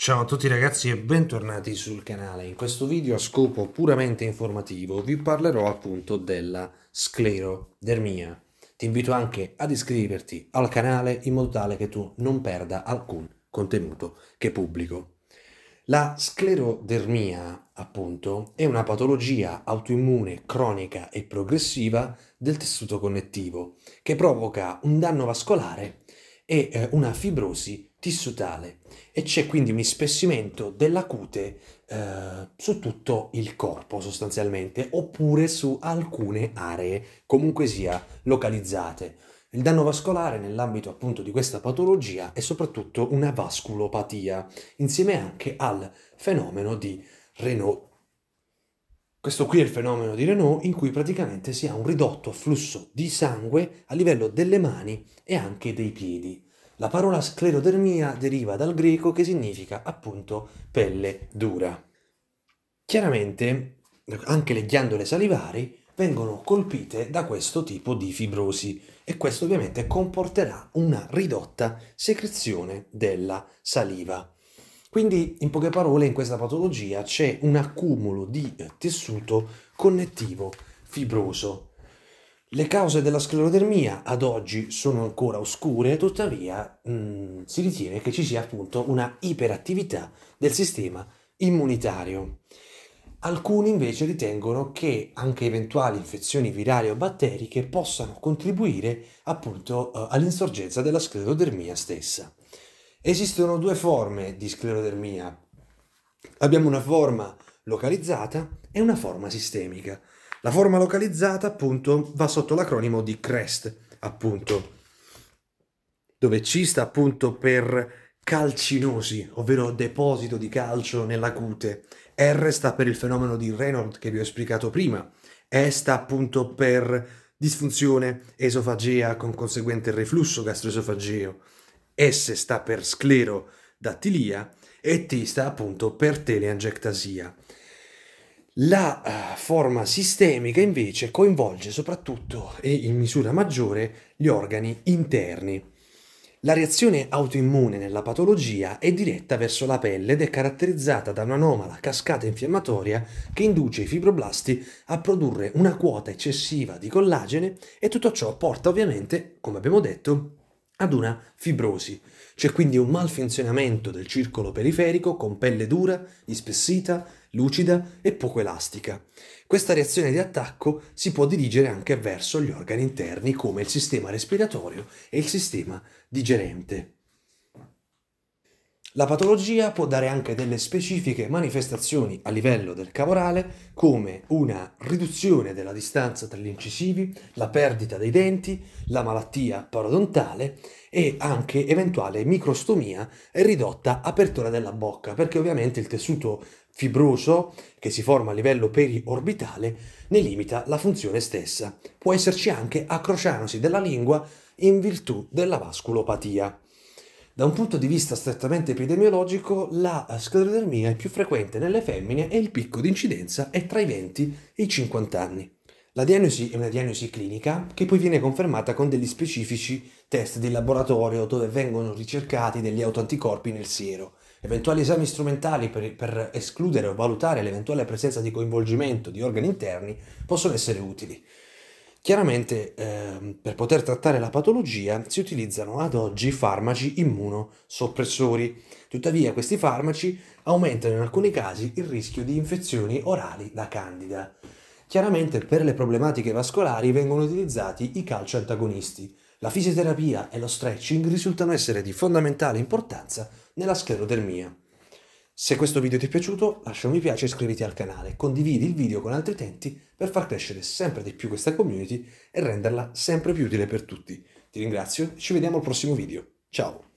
Ciao a tutti ragazzi e bentornati sul canale. In questo video a scopo puramente informativo vi parlerò appunto della sclerodermia. Ti invito anche ad iscriverti al canale in modo tale che tu non perda alcun contenuto che pubblico. La sclerodermia, appunto, è una patologia autoimmune cronica e progressiva del tessuto connettivo che provoca un danno vascolare e eh, una fibrosi tissutale e c'è quindi un ispessimento della cute eh, su tutto il corpo sostanzialmente oppure su alcune aree comunque sia localizzate. Il danno vascolare nell'ambito appunto di questa patologia è soprattutto una vasculopatia insieme anche al fenomeno di Renault questo qui è il fenomeno di Renault in cui praticamente si ha un ridotto flusso di sangue a livello delle mani e anche dei piedi. La parola sclerodermia deriva dal greco che significa appunto pelle dura. Chiaramente anche le ghiandole salivari vengono colpite da questo tipo di fibrosi e questo ovviamente comporterà una ridotta secrezione della saliva. Quindi, in poche parole, in questa patologia c'è un accumulo di eh, tessuto connettivo fibroso. Le cause della sclerodermia ad oggi sono ancora oscure, tuttavia mh, mm, si ritiene che ci sia appunto una iperattività del sistema immunitario. Alcuni invece ritengono che anche eventuali infezioni virali o batteriche possano contribuire appunto eh, all'insorgenza della sclerodermia stessa. Esistono due forme di sclerodermia. Abbiamo una forma localizzata e una forma sistemica. La forma localizzata, appunto, va sotto l'acronimo di CREST, appunto, dove C sta appunto per calcinosi, ovvero deposito di calcio nella cute. R sta per il fenomeno di Reynolds che vi ho esplicato prima. E sta appunto per disfunzione esofagea con conseguente reflusso gastroesofageo. S sta per sclerodattilia e T sta appunto per teleangiectasia. La eh, forma sistemica invece coinvolge soprattutto e in misura maggiore gli organi interni. La reazione autoimmune nella patologia è diretta verso la pelle ed è caratterizzata da un'anomala cascata infiammatoria che induce i fibroblasti a produrre una quota eccessiva di collagene e tutto ciò porta ovviamente, come abbiamo detto, ad una fibrosi. C'è quindi un malfunzionamento del circolo periferico con pelle dura, ispessita, lucida e poco elastica. Questa reazione di attacco si può dirigere anche verso gli organi interni come il sistema respiratorio e il sistema digerente. La patologia può dare anche delle specifiche manifestazioni a livello del cavorale, come una riduzione della distanza tra gli incisivi, la perdita dei denti, la malattia parodontale e anche eventuale microstomia e ridotta apertura della bocca, perché ovviamente il tessuto fibroso che si forma a livello periorbitale ne limita la funzione stessa. Può esserci anche acrocianosi della lingua in virtù della vasculopatia. Da un punto di vista strettamente epidemiologico, la eh, sclerodermia è più frequente nelle femmine e il picco di incidenza è tra i 20 e i 50 anni. La diagnosi è una diagnosi clinica che poi viene confermata con degli specifici test di laboratorio dove vengono ricercati degli autoanticorpi nel siero. Eventuali esami strumentali per, per escludere o valutare l'eventuale presenza di coinvolgimento di organi interni possono essere utili. Chiaramente eh, per poter trattare la patologia si utilizzano ad oggi farmaci immunosoppressori, tuttavia questi farmaci aumentano in alcuni casi il rischio di infezioni orali da candida. Chiaramente per le problematiche vascolari vengono utilizzati i calcio antagonisti. La fisioterapia e lo stretching risultano essere di fondamentale importanza nella sclerodermia. Se questo video ti è piaciuto lascia un mi piace e iscriviti al canale, condividi il video con altri utenti per far crescere sempre di più questa community e renderla sempre più utile per tutti. Ti ringrazio e ci vediamo al prossimo video. Ciao!